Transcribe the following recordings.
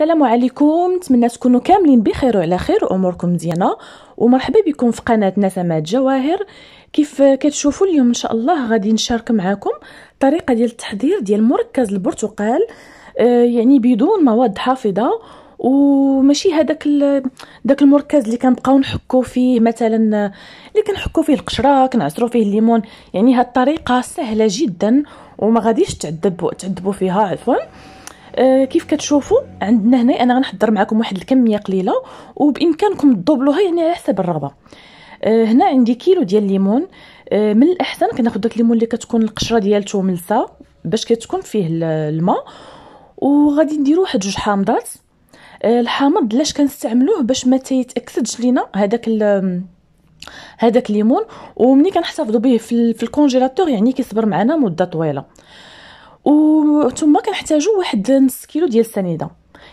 السلام عليكم نتمنى تكونوا كاملين بخير وعلى خير واموركم مزيانه ومرحبا بكم في قناه نسمات جواهر كيف كتشوفوا اليوم ان شاء الله غادي نشارك معكم طريقه ديال التحضير ديال مركز البرتقال آه، يعني بدون مواد حافظه وماشي هذاك داك المركز اللي كنبقاو نحكو فيه مثلا اللي كنحكو فيه القشره كنعصرو فيه الليمون يعني هاد الطريقه سهله جدا وما غاديش تعذبوا تعذبوا فيها عفوا آه كيف كتشوفوا عندنا هنا انا غنحضر معكم واحد الكميه قليله وبامكانكم تضبلوها يعني على حسب الرغبه آه، هنا عندي كيلو ديال الليمون آه، من الاحسن كناخذ داك الليمون اللي كتكون القشره ديالته ملسه باش كتكون فيه الماء وغادي نديرو واحد جوج حامضات آه، الحامض لاش كنستعملوه باش ما تيتاكسدش لينا هذاك هذاك الليمون ومني كنحتفظوا به في الكونجيلاتور يعني كيصبر معنا مده طويله وثم كنحتاجو واحد نص كيلو ديال السنيده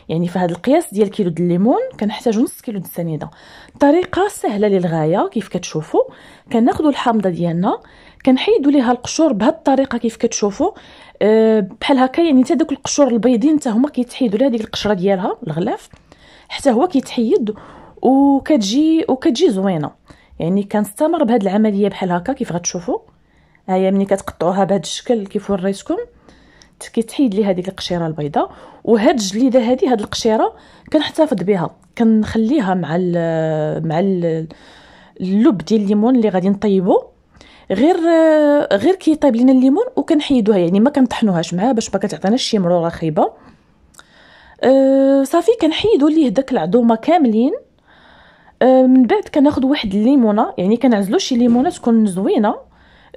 يعني في هذا القياس ديال كيلو د الليمون كنحتاجو نص كيلو د السنيده طريقه سهله للغايه كيف كتشوفوا كناخذوا الحامضه ديالنا كنحيدوا ليها القشور بهاد الطريقه كيف كتشوفوا أه، بحال هكا يعني حتى دوك القشور البيضين حتى هما كيتحيدوا لها ديك القشره ديالها الغلاف حتى هو كيتحيد وكتجي وكتجي زوينه يعني كنستمر بهاد العمليه بحال هكا كيف غتشوفوا ها هي ملي كتقطعوها بهذا الشكل كيف وريتكم كيتحيد لي هذيك القشيره البيضاء وهاد الجليده هذه هاد القشيره كنحتفظ بها كنخليها مع ال مع ال اللب ديال الليمون اللي غادي نطيبو غير غير كيطيب لينا الليمون وكنحيدوها يعني ما كنطحنوهاش معاه باش ما كتعطيناش شي مروره خايبه أه صافي كنحيدو ليه داك العضومه كاملين أه من بعد كناخذ واحد الليمونه يعني كنعزلو شي ليمونه تكون زوينه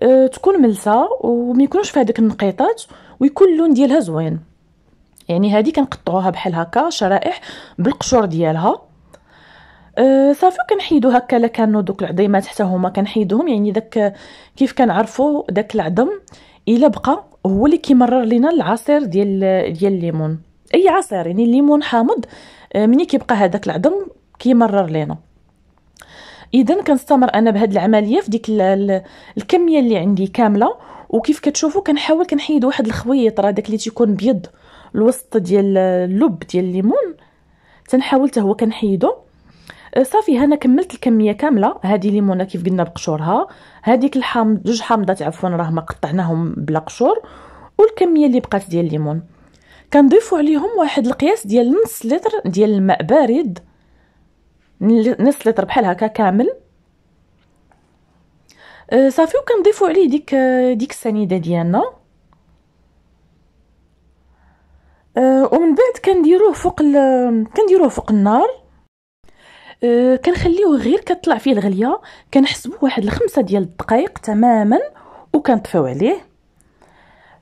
آه، تكون ملسه وما يكونوش فيها هذيك النقيطات ويكون اللون ديالها زوين يعني هذه كنقطعوها بحال هكا شرائح بالقشور ديالها آه، صافي كنحيدو هكا لا كانوا دوك العظيمات حتى هما كنحيدوهم يعني داك كيف كنعرفوا داك العظم الا بقى هو اللي كيمرر لينا العصير ديال ديال الليمون اي عصير يعني الليمون حامض آه، ملي كيبقى هذاك العظم كيمرر لينا اذا كنستمر انا بهاد العمليه في ديك الكميه اللي عندي كامله وكيف كتشوفوا كنحاول كنحيد واحد الخويط راه داك اللي تيكون بيض الوسط ديال اللب ديال الليمون تنحاول حتى هو كنحيدو أه، صافي هنا كملت الكميه كامله هذه ليمونه كيف قلنا بقشورها هذيك الحامض جوج حامضات عفوا راه ما قطعناهم بلا قشور والكميه اللي بقات ديال الليمون كنضيفوا عليهم واحد القياس ديال نص لتر ديال الماء بارد نص لتر بحال هكا كامل أه، صافي كنضيفو عليه ديك ديك السنيده ديالنا أه، ومن بعد كنديروه فوق كنديروه فوق النار أه، كنخليوه غير كطلع فيه الغليه كنحسبوه واحد الخمسة ديال الدقائق تماما وكنطفيو عليه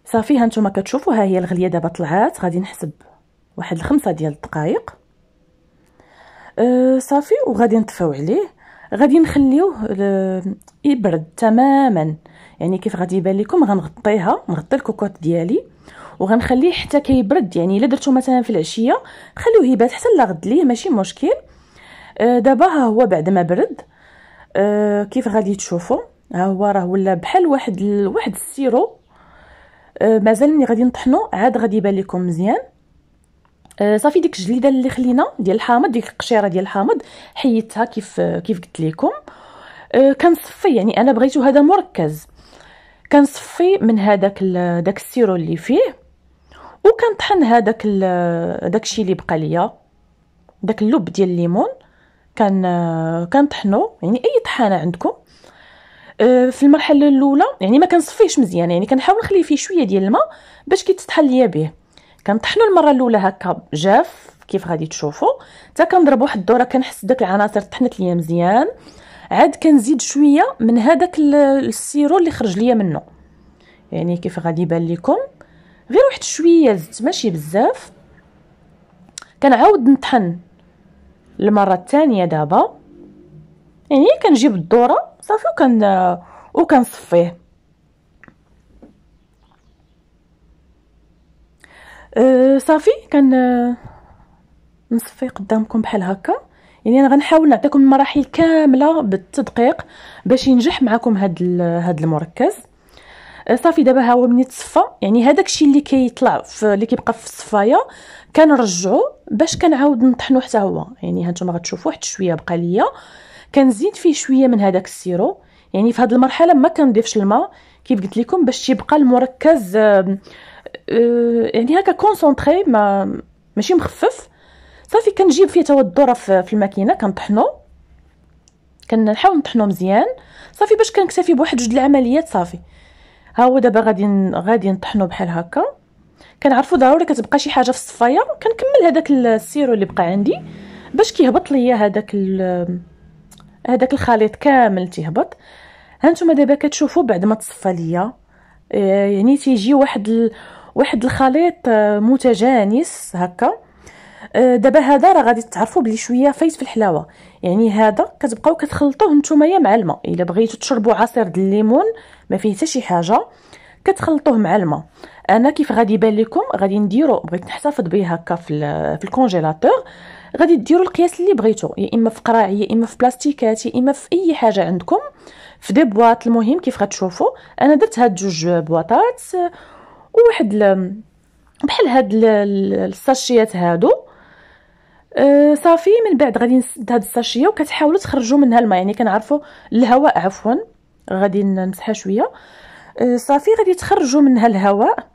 صافي هانتوما كتشوفوا ها هي الغليه دابا طلعات غادي نحسب واحد الخمسة ديال الدقائق أه صافي وغادي نطفيو عليه غادي نخليوه أه، يبرد تماما يعني كيف غادي يبان لكم غنغطيها نغطي الكوكوط ديالي وغنخليه حتى كيبرد يعني الا درتو مثلا في العشيه خليوه يبات حتى لغد ليه ماشي مشكل أه دابا ها هو بعد ما برد أه كيف غادي تشوفوا ها هو راه ولا بحال واحد واحد السيرو أه مازال ملي غادي نطحنو عاد غادي يبان لكم مزيان آه، صافي ديك الجليده اللي خلينا ديال الحامض ديك القشيره ديال الحامض حيدتها كيف آه، كيف قلت لكم آه، كنصفي يعني انا بغيتو هذا مركز كنصفي من هذاك داك السيرو اللي فيه وكنطحن هذاك داكشي اللي بقى ليا داك اللب ديال الليمون كان كنطحنو يعني اي طحانه عندكم في المرحله الاولى يعني ما كنصفيهش مزيان يعني كنحاول نخلي فيه شويه ديال الماء باش كيتطحن ليا به كنطحنوا المره الاولى هكا جاف كيف غادي تشوفوا حتى كنضرب واحد الدوره كنحس داك العناصر طحنت ليا مزيان عاد كنزيد شويه من هذاك السيرو اللي خرج ليا منه يعني كيف غادي يبان لكم غير واحد شويه زدت ماشي بزاف كنعاود نطحن المره الثانيه دابا يعني كنجيب الدوره صافي وكن وكنصفيه أه صافي كان نصفي أه، قدامكم بحال هكا يعني انا غنحاول نعطيكم المراحل كامله بالتدقيق باش ينجح معكم هاد هاد المركز أه، صافي دابا ها هو ملي تصفى يعني هذاك الشيء اللي كيطلع في اللي كيبقى في الصفايه كنرجعو باش كنعاود نطحنو حتى هو يعني هانتوما غتشوفوا واحد شويه بقى ليا كنزيد فيه شويه من هذاك السيرو يعني في هاد المرحله ما كنضيفش الماء كيف قلت لكم باش يبقى المركز آه، آه، يعني هكا كونسونطري ما ماشي مخفف صافي كنجيب فيه توا الذره في الماكينه كنطحنو كنحاول نطحنو مزيان صافي باش كنكتفي بواحد جوج العمليات صافي ها هو دابا غادي غادي نطحنو بحال هكا كنعرفو ضروري كتبقى شي حاجه في الصفايه كنكمل هذاك السيرو اللي بقى عندي باش كيهبط ليا هذاك هذاك الخليط كامل تيهبط هانتوما دابا كتشوفوا بعد ما تصفى ليا آه، يعني تيجي واحد ال... واحد الخليط آه، متجانس هكا آه، دابا هذا راه غادي تعرفوا بلي شويه فايت في الحلاوه يعني هذا كتبقاو كتخلطوه نتوما مع الماء الا بغيتو تشربوا عصير د الليمون ما فيه حتى شي حاجه كتخلطوه مع الماء انا كيف غادي يبان لكم غادي نديرو بغيت نحتفظ به هكا في في الكونجيلاتور غادي ديروا القياس اللي بغيتو يا اما في قراع يا اما في بلاستيكات يا اما في اي حاجه عندكم في دي بواط المهم كيف غتشوفوا انا درت هاد جوج بواطات آه، وواحد بحال هاد الساشيات هادو أه صافي من بعد غادي نسد هاد الساشيه وكتحاولوا تخرجوا منها الماء يعني كنعرفوا الهواء عفوا غادي نمسحها شويه أه صافي غادي تخرجوا منها الهواء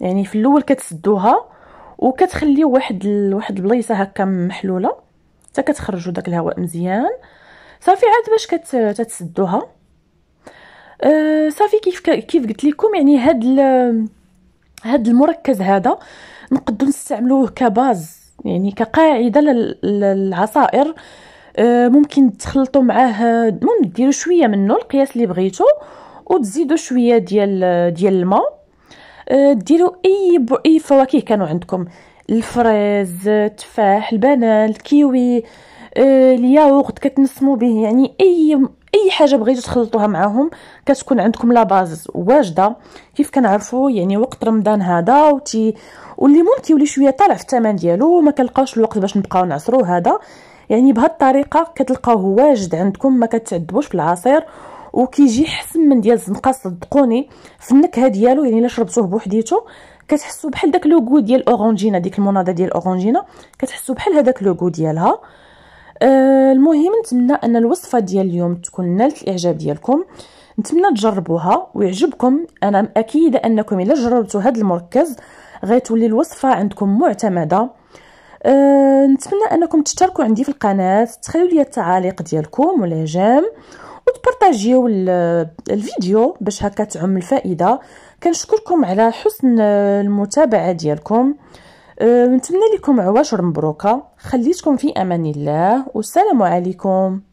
يعني في الاول كتسدوها وكتخلي واحد ال... واحد البلايصه هكا محلوله حتى كتخرجوا داك الهواء مزيان صافي عاد باش كتسدوها أه صافي كيف ك... كيف قلت لكم يعني هاد ال... هاد المركز هذا نقدو نستعملوه كباز يعني كقاعده للعصائر أه ممكن تخلطوا معاه المهم ديروا شويه منه القياس اللي بغيتو وتزيدوا شويه ديال ديال الماء أه، ديروا اي اي فواكه كانوا عندكم الفريز التفاح البنان الكيوي أه، الياغورت كتنسمو به يعني اي اي حاجه بغيتو تخلطوها معاهم كتكون عندكم لا باز واجده كيف كنعرفوا يعني وقت رمضان هذا وتي والليمون كيولي شويه طالع في الثمن ديالو وما كنلقاوش الوقت باش نبقاو نعصرو هذا يعني بهاد الطريقه كتلقاوه واجد عندكم ما كتعذبوش في العصير وكيجي حسن من ديال الزنقه صدقوني في النكهه ديالو يعني الا شربتوه بوحديتو كتحسوا بحال داك لوغو ديال اورانجينا ديك المناضه ديال اورانجينا كتحسوا بحال هذاك لوغو ديالها آه، المهم نتمنى ان الوصفه ديال اليوم تكون نالت الاعجاب ديالكم نتمنى تجربوها ويعجبكم انا اكيده انكم الا جربتوا هذا المركز غتولي الوصفه عندكم معتمده أه نتمنى انكم تشتركوا عندي في القناه تخليوا لي التعاليق ديالكم والاعجاب وتبارطاجيو الفيديو باش هكا تعم الفائده كنشكركم على حسن المتابعه ديالكم أه، نتمنى لكم عواشر مبروكه خليتكم في امان الله والسلام عليكم